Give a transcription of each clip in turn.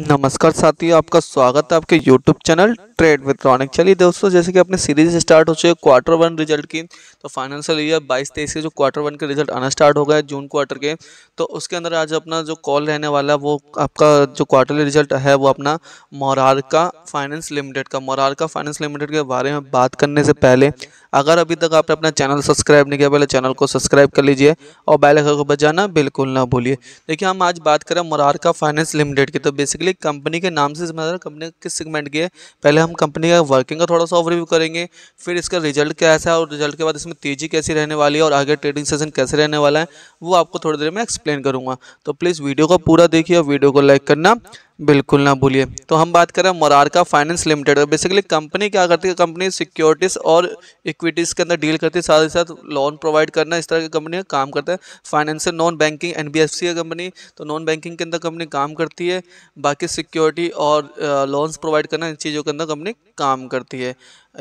नमस्कार साथियों आपका स्वागत है आपके YouTube चैनल ट्रेड इलेक्ट्रॉनिक चलिए दोस्तों जैसे कि अपने सीरीज स्टार्ट हो चुके क्वार्टर वन रिजल्ट की तो फाइनेंशियल ईयर बाईस तेईस के जो क्वार्टर वन के रिजल्ट आना स्टार्ट हो गया जून क्वार्टर के तो उसके अंदर आज अपना जो कॉल रहने वाला है वो आपका जो क्वार्टरली रिजल्ट है वो अपना मोरारका फाइनेंस लिमिटेड का मोरारका फाइनेंस लिमिटेड के बारे में बात करने से पहले अगर अभी तक आपने अपना चैनल सब्सक्राइब नहीं किया पहले चैनल को सब्सक्राइब कर लीजिए और बैल को बजाना बिल्कुल ना भूलिए देखिए हम आज बात करें मोरारका फाइनेंस लिमिटेड की तो बेसिकली कंपनी के नाम से कंपनी मतलब किस सेगमेंट की है पहले हम कंपनी का वर्किंग का थोड़ा सा ओवरव्यू करेंगे फिर इसका रिजल्ट कैसा है और रिजल्ट के बाद इसमें तेज़ी कैसी रहने वाली है और आगे ट्रेडिंग सेशन कैसे रहने वाला है वो आपको थोड़ी देर में एक्सप्लेन करूँगा तो प्लीज़ वीडियो को पूरा देखिए और वीडियो को लाइक करना बिल्कुल ना भूलिए तो हम बात करें Morarka finance limited basically company क्या करती है कंपनी सिक्योरिटीज़ और इक्विटीज़ के अंदर डील करती है साथ ही साथ लोन प्रोवाइड करना इस तरह की कंपनी काम करता है finance non banking N B F C company तो नॉन बैंकिंग के अंदर कंपनी काम करती है बाकी सिक्योरिटी और लोन्स प्रोवाइड करना इन चीज़ों के अंदर कंपनी काम करती है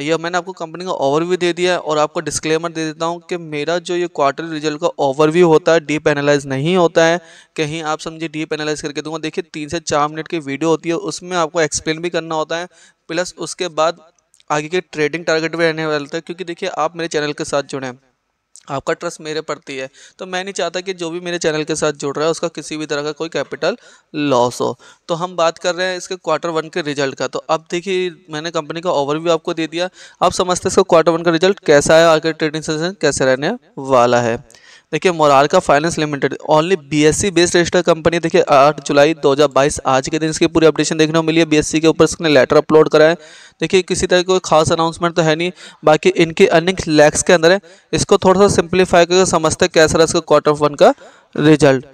यह मैंने आपको कंपनी का ओवरव्यू दे दिया है और आपको डिस्क्लेमर दे देता हूँ कि मेरा जो ये क्वार्टरली रिजल्ट का ओवरव्यू होता है डीप एनालाइज नहीं होता है कहीं आप समझिए डीप एनालाइज करके दूंगा देखिए तीन से चार मिनट की वीडियो होती है उसमें आपको एक्सप्लेन भी करना होता है प्लस उसके बाद आगे के ट्रेडिंग टारगेट भी रहने वाले है क्योंकि देखिए आप मेरे चैनल के साथ जुड़े हैं आपका ट्रस्ट मेरे प्रति है तो मैं नहीं चाहता कि जो भी मेरे चैनल के साथ जुड़ रहा है उसका किसी भी तरह का कोई कैपिटल लॉस हो तो हम बात कर रहे हैं इसके क्वार्टर वन के रिजल्ट का तो अब देखिए मैंने कंपनी का ओवरव्यू आपको दे दिया आप समझते हैं इसका क्वार्टर वन का रिजल्ट कैसा है आगे ट्रेडिंग सेशन कैसे रहने वाला है देखिए Morarka finance limited only BSC based register company देखिए 8 जुलाई 2022 आज के दिन इसकी पूरी अपडेशन देखने को मिली है बीएससी e के ऊपर इसने लेटर अपलोड करा है देखिए किसी तरह कोई खास अनाउंसमेंट तो है नहीं बाकी इनकी अर्निंग लैक्स के अंदर है इसको थोड़ा सा सिंप्लीफाई करके समझते हैं कैसा रहा इसका क्वार्टर वन का रिजल्ट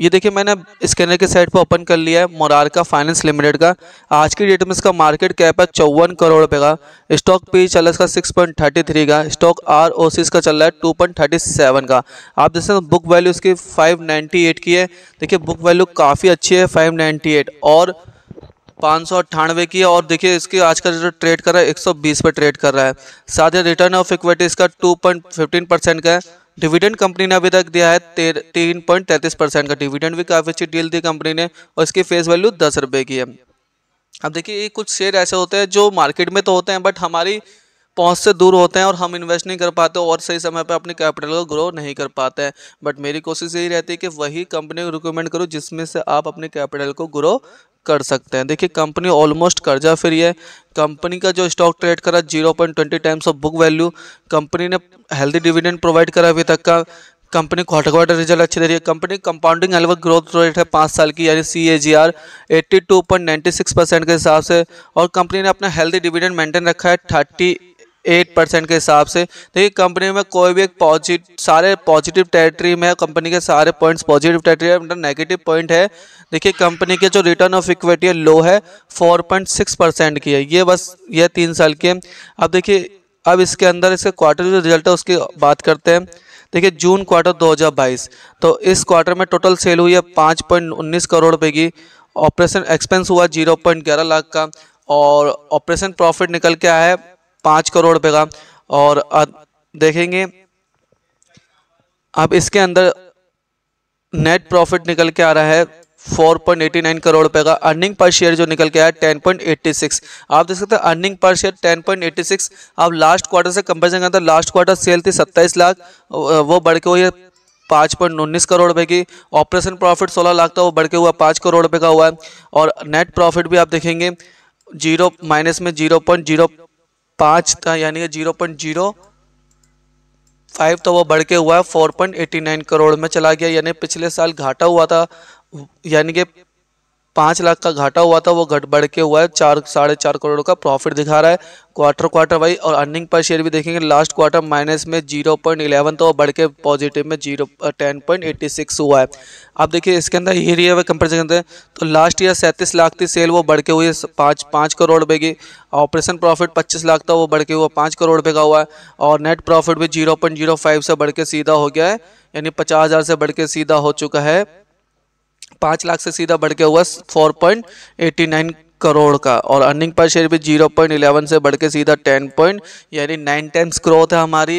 ये देखिए मैंने स्कैनर के साइट पर ओपन कर लिया है मोरार का फाइनेंस लिमिटेड का आज की डेट में इसका मार्केट कैप है चौवन करोड़ रुपये का स्टॉक पी चल रहा है इसका सिक्स पॉइंट थर्टी थ्री का स्टॉक आर ओ सी इसका चल रहा है टू पॉइंट थर्टी सेवन का आप देख सकते हैं बुक वैल्यू इसकी फाइव नाइन्टी एट की है देखिए बुक वैल्यू काफ़ी अच्छी है फाइव नाइन्टी एट और पाँच सौ अट्ठानवे की है और देखिए इसकी आज का जो ट्रेड कर रहा है एक सौ बीस पर ट्रेड कर रहा है साथ ही रिटर्न ऑफ इक्विटी इसका टू पॉइंट फिफ्टीन परसेंट का है डिविडेंड कंपनी ने अभी तक दिया है तीन पॉइंट तैंतीस परसेंट का डिविडेंड भी काफ़ी अच्छी डील दी कंपनी ने और इसकी फेस वैल्यू दस रुपये की है अब देखिए ये कुछ शेयर ऐसे होते हैं जो मार्केट में तो होते हैं बट हमारी पहुंच से दूर होते हैं और हम इन्वेस्ट नहीं कर पाते और सही समय पर अपने कैपिटल को ग्रो नहीं कर पाते हैं बट मेरी कोशिश यही रहती है कि वही कंपनी को रिकमेंड करो जिसमें से आप अपने कैपिटल को ग्रो कर सकते हैं देखिए कंपनी ऑलमोस्ट कर्जा फ्री है कंपनी का जो स्टॉक ट्रेड करा zero point twenty times of book value company ने हेल्दी डिविडेंड प्रोवाइड करा अभी तक का कंपनी क्वार्टर क्वार्टर रिजल्ट अच्छी दे रही है कंपनी कंपाउंडिंग एलवर ग्रोथ रेट है पाँच साल की यानी C A G R eighty two point ninety six percent के हिसाब से और कंपनी ने अपना हेल्दी डिविडेंड मेंटेन रखा है थर्टी एट परसेंट के हिसाब से देखिए तो कंपनी में कोई भी एक पॉजिटिव सारे पॉजिटिव टेरिटरी में कंपनी के सारे पॉइंट्स पॉजिटिव टेरिटरी मतलब नेगेटिव पॉइंट है देखिए कंपनी के जो रिटर्न ऑफ इक्विटी है लो है फोर पॉइंट सिक्स परसेंट की है ये बस ये तीन साल की है अब देखिए अब इसके अंदर इसके क्वार्टर जो रिजल्ट है उसकी बात करते हैं देखिए जून क्वार्टर दो तो इस क्वार्टर में टोटल सेल हुई है पाँच करोड़ रुपये की ऑपरेशन एक्सपेंस हुआ जीरो लाख का और ऑपरेशन प्रॉफिट निकल के आया है पाँच करोड़ रुपये का और देखेंगे अब इसके अंदर नेट प्रॉफिट निकल के आ रहा है 4.89 करोड़ रुपए का अर्निंग पर शेयर जो निकल के आया 10.86 आप देख सकते हैं अर्निंग पर शेयर 10.86 आप लास्ट क्वार्टर से कंपेरिजन करते हैं लास्ट क्वार्टर सेल थी 27 लाख वो बढ़ के हुई है पाँच पॉइंट उन्नीस करोड़ रुपए की ऑपरेशन प्रॉफिट 16 लाख था वो बढ़ के हुआ पाँच करोड़ रुपए का हुआ है और नेट प्रॉफिट भी आप देखेंगे जीरो माइनस में जीरो पॉइंट जीरो पाँच था यानी जीरो पॉइंट जीरो फाइव तो वो बढ़ के हुआ है four point eighty nine crore में चला गया यानी पिछले साल घाटा हुआ था यानी कि पाँच लाख का घाटा हुआ था वो घट बढ़ के हुआ है चार साढ़े चार करोड़ का प्रॉफिट दिखा रहा है क्वार्टर क्वार्टर वाई और अर्निंग पर शेयर भी देखेंगे लास्ट क्वार्टर माइनस में जीरो पॉइंट इलेवन तो बढ़ के पॉजिटिव में zero ten point eighty six हुआ है आप देखिए इसके अंदर ये रही है कंपेरिजन करते हैं तो लास्ट ईयर सैंतीस लाख थी सेल वो बढ़ के हुई है पाँच पाँच करोड़ रुपये की ऑपरेशन प्रॉफिट पच्चीस लाख था वो बढ़ के हुआ पाँच करोड़ रुपये का हुआ है और नेट प्रॉफिट भी जीरो पॉइंट जीरो फाइव से बढ़ के सीधा हो गया है यानी पचास हज़ार से बढ़ के सीधा हो चुका है पाँच लाख से सीधा बढ़ के हुआ four point eighty nine crore का और अर्निंग पर शेयर भी जीरो पॉइंट इलेवन से बढ़ के सीधा टेन पॉइंट यानी नाइन टाइम्स ग्रोथ है हमारी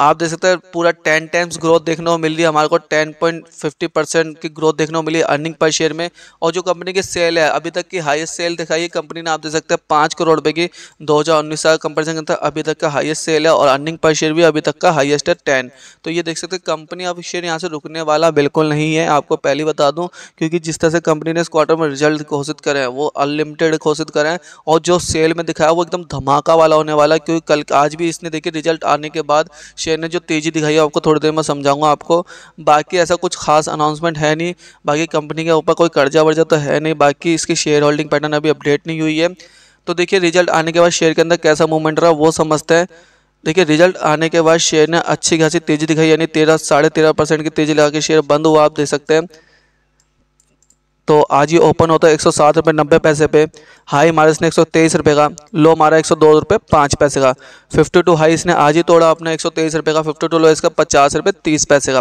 आप देख सकते हैं पूरा टेन टाइम्स ग्रोथ देखने को मिल रही है हमारे को टेन पॉइंट फिफ्टी परसेंट की ग्रोथ देखने को मिली अर्निंग पर शेयर में और जो कंपनी की सेल है अभी तक की हाईएस्ट सेल दिखाई है कंपनी ने आप देख सकते हैं पाँच करोड़ रुपये की दो हज़ार उन्नीस साल कंपेरिजन करता अभी तक का हाईएस्ट सेल है और अर्निंग पर शेयर भी अभी तक का हाइएस्ट है टेन तो ये देख सकते हैं कंपनी अब शेयर यहाँ से रुकने वाला बिल्कुल नहीं है आपको पहले बता दूँ क्योंकि जिस तरह से कंपनी ने इस क्वार्टर में रिजल्ट घोषित करे हैं वो अनलिमिटेड घोषित करे हैं और जो सेल में दिखाया वो एकदम धमाका वाला होने वाला क्योंकि कल आज भी इसने देखिए रिजल्ट आने के बाद शेयर ने जो तेज़ी दिखाई है आपको थोड़ी देर में समझाऊंगा आपको बाकी ऐसा कुछ खास अनाउंसमेंट है नहीं बाकी कंपनी के ऊपर कोई कर्जा वर्जा तो है नहीं बाकी इसकी शेयर होल्डिंग पैटर्न अभी अपडेट नहीं हुई है तो देखिए रिजल्ट आने के बाद शेयर के अंदर कैसा मूवमेंट रहा वो समझते हैं देखिए रिजल्ट आने के बाद शेयर ने अच्छी खासी तेज़ी दिखाई यानी तेरह साढ़े तेरह परसेंट की तेज़ी लगा के शेयर बंद हुआ आप देख सकते हैं तो आज ये ओपन होता है एक सौ सात रुपये नब्बे पैसे पे हाई मारा इसने एक सौ तेईस रुपये का लो मारा एक सौ दो रुपये पाँच पैसे का फिफ्टी टू हाई इसने आज ही तोड़ा अपने एक सौ तेईस रुपये का फिफ्टी टू लो इसका पचास रुपये तीस पैसे का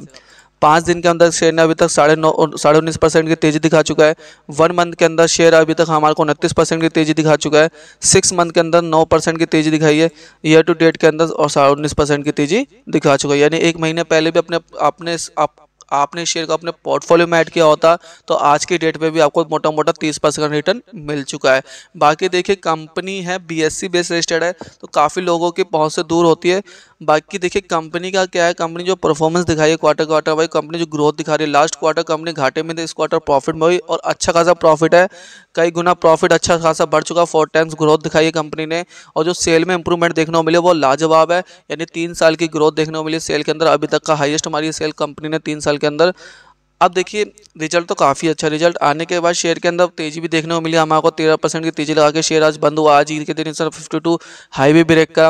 पाँच दिन के अंदर शेयर ने अभी तक साढ़े नौ साढ़े उन्नीस परसेंट की तेज़ी दिखा चुका है वन मंथ के अंदर शेयर अभी तक हमारे को उनतीस परसेंट की तेज़ी दिखा चुका है सिक्स मंथ के अंदर नौ परसेंट की तेज़ी दिखाई है ईयर टू डेट के अंदर और साढ़े उन्नीस परसेंट की तेज़ी दिखा चुका है यानी एक महीने पहले भी अपने अपने आप आपने शेयर को अपने पोर्टफोलियो में ऐड किया होता तो आज की डेट में भी आपको मोटा मोटा तीस परसेंट रिटर्न मिल चुका है बाकी देखिए कंपनी है बीएससी बेस रजिस्टर्ड है तो काफ़ी लोगों की पहुँच से दूर होती है बाकी देखिए कंपनी का क्या है कंपनी जो परफॉर्मेंस दिखाई है क्वार्टर क्वार्टर वाई कंपनी जो ग्रोथ दिखा रही है लास्ट क्वार्टर कंपनी घाटे में थी इस क्वार्टर प्रॉफिट में हुई और अच्छा खासा प्रॉफिट है कई गुना प्रॉफिट अच्छा खासा बढ़ चुका फोर टाइम्स ग्रोथ दिखाई है कंपनी ने और जो सेल में इंप्रूवमेंट देखने को मिली वो लाजवाब है यानी तीन साल की ग्रोथ देखने को मिली सेल के अंदर अभी तक का हाइएस्ट हमारी सेल कंपनी ने तीन साल साल के अंदर अब देखिए रिजल्ट तो काफ़ी अच्छा रिजल्ट आने के बाद शेयर के अंदर तेजी भी देखने को मिली हमारे तेरह परसेंट की तेजी लगा के शेयर आज बंद हुआ आज ईद के दिन सर फिफ्टी टू हाई भी ब्रेक का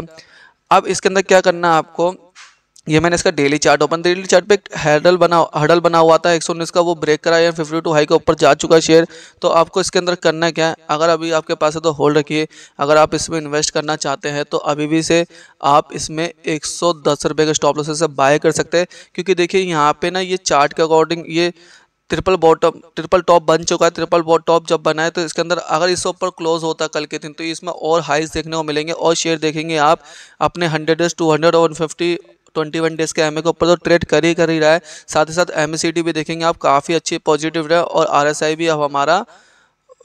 अब इसके अंदर क्या करना है आपको ये मैंने इसका daily chart open daily chart पे हैडल बना हडल बना हुआ था एक सौ उन्नीस का वो ब्रेक करा या फिफ्टी टू हाई के ऊपर जा चुका है शेयर तो आपको इसके अंदर करना क्या है अगर अभी आपके पास है तो होल्ड रखिए अगर आप इसमें इन्वेस्ट करना चाहते हैं तो अभी भी से आप इसमें एक सौ दस रुपये के स्टॉप लॉस से बाय कर सकते हैं क्योंकि देखिए यहाँ पर ना ये चार्ट के अकॉर्डिंग ये ट्रिपल बॉटम ट्रिपल टॉप बन चुका है ट्रिपल बॉट टॉप जब बना है तो इसके अंदर अगर इसके ऊपर क्लोज होता कल के दिन तो इसमें और हाइस देखने को मिलेंगे और शेयर देखेंगे आप अपने हंड्रेड डेज टू हंड्रेड और फिफ्टी ट्वेंटी वन डेज़ के एम के ऊपर तो ट्रेड कर ही कर ही रहा है साथ ही साथ एम भी देखेंगे आप काफ़ी अच्छी पॉजिटिव रहे और आर भी अब हमारा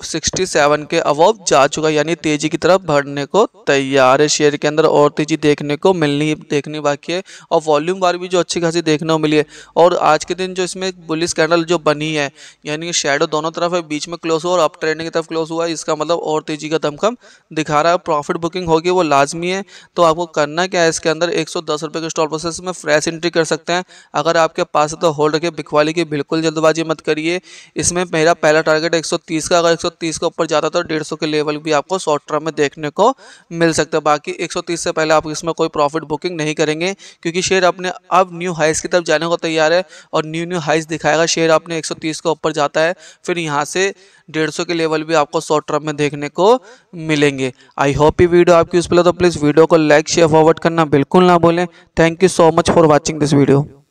67 के अब जा चुका यानी तेजी की तरफ बढ़ने को तैयार है शेयर के अंदर और तेजी देखने को मिलनी देखनी बाकी है और वॉल्यूम बार भी जो अच्छी खासी देखने को मिली है और आज के दिन जो इसमें बुलिस कैंडल जो बनी है यानी शेडो दोनों तरफ है बीच में क्लोज हुआ और अप ट्रेंडिंग की तरफ क्लोज हुआ इसका मतलब और तेजी का दमखम दिखा रहा है प्रॉफिट बुकिंग होगी वो लाजमी है तो आपको करना क्या है इसके अंदर एक रुपए के स्टॉल प्रोसेस में फ्रेश एंट्री कर सकते हैं अगर आपके पास है तो होल्ड रखिए बिकवाली की बिल्कुल जल्दबाजी मत करिए इसमें मेरा पहला टारगेट एक का अगर एक 130 के ऊपर जाता है तो 150 के लेवल भी आपको शॉर्ट टर्म में देखने को मिल सकता है बाकी 130 से पहले आप इसमें कोई प्रॉफिट बुकिंग नहीं करेंगे क्योंकि शेयर अपने अब न्यू हाइस की तरफ जाने को तैयार है और न्यू न्यू हाइस दिखाएगा शेयर अपने एक के ऊपर जाता है फिर यहाँ से 150 के लेवल भी आपको शॉर्ट टर्म में देखने को मिलेंगे आई होप ये वीडियो आपकी उस पर तो प्लीज़ वीडियो को लाइक शेयर फॉरवर्ड करना बिल्कुल ना बोलें thank you so much for watching this video